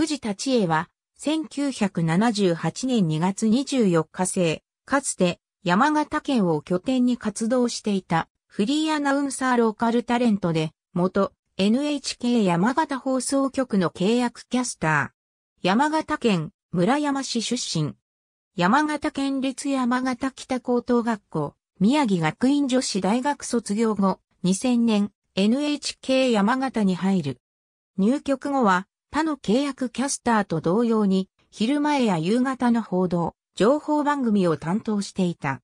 藤田知恵は、1978年2月24日生、かつて山形県を拠点に活動していたフリーアナウンサーローカルタレントで、元 NHK 山形放送局の契約キャスター。山形県村山市出身。山形県立山形北高等学校、宮城学院女子大学卒業後、2000年 NHK 山形に入る。入局後は他の契約キャスターと同様に、昼前や夕方の報道、情報番組を担当していた。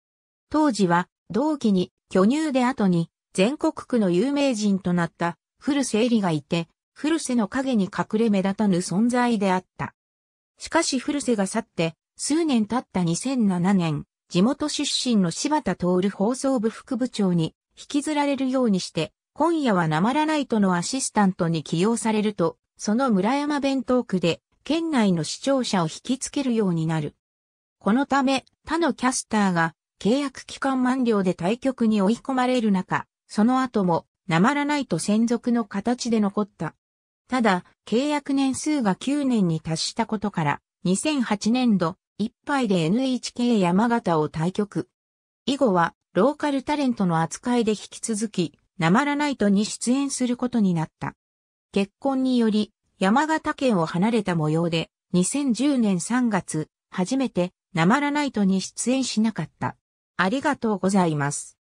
当時は、同期に、巨乳で後に、全国区の有名人となった、古瀬エリがいて、古瀬の影に隠れ目立たぬ存在であった。しかし古瀬が去って、数年経った2007年、地元出身の柴田徹放送部副部長に引きずられるようにして、今夜はなまらないとのアシスタントに起用されると、その村山弁当区で、県内の視聴者を引きつけるようになる。このため、他のキャスターが、契約期間満了で対局に追い込まれる中、その後も、なまらないと専属の形で残った。ただ、契約年数が9年に達したことから、2008年度、いっぱいで NHK 山形を対局。以後は、ローカルタレントの扱いで引き続き、なまらないとに出演することになった。結婚により山形県を離れた模様で2010年3月初めてなまらないとに出演しなかった。ありがとうございます。